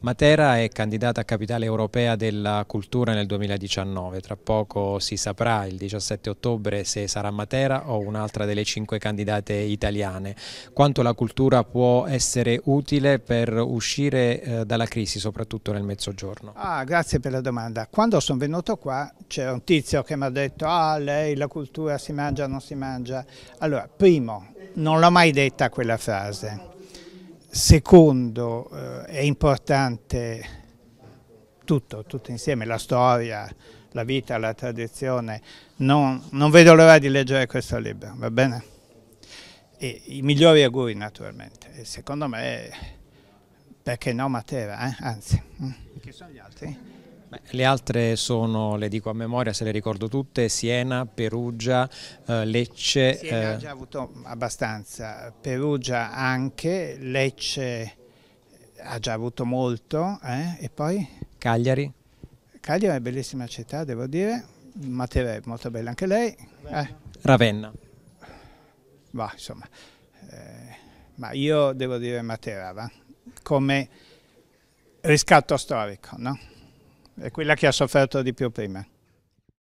Matera è candidata a capitale europea della cultura nel 2019, tra poco si saprà il 17 ottobre se sarà Matera o un'altra delle cinque candidate italiane. Quanto la cultura può essere utile per uscire eh, dalla crisi, soprattutto nel mezzogiorno? Ah, grazie per la domanda. Quando sono venuto qua c'era un tizio che mi ha detto ah lei la cultura si mangia o non si mangia. Allora, primo, non l'ho mai detta quella frase. Secondo, eh, è importante tutto, tutto insieme, la storia, la vita, la tradizione. Non, non vedo l'ora di leggere questo libro, va bene? E I migliori auguri naturalmente. E secondo me, perché no Matera, eh? anzi. Mm. Chi sono gli altri? Sì. Beh, le altre sono, le dico a memoria se le ricordo tutte, Siena, Perugia, eh, Lecce. Siena ha eh, già avuto abbastanza, Perugia anche, Lecce eh, ha già avuto molto eh? e poi? Cagliari. Cagliari è una bellissima città, devo dire, Matera è molto bella anche lei. Eh. Ravenna. Va, insomma, ma io devo dire Matera, va? come riscatto storico, no? è quella che ha sofferto di più prima.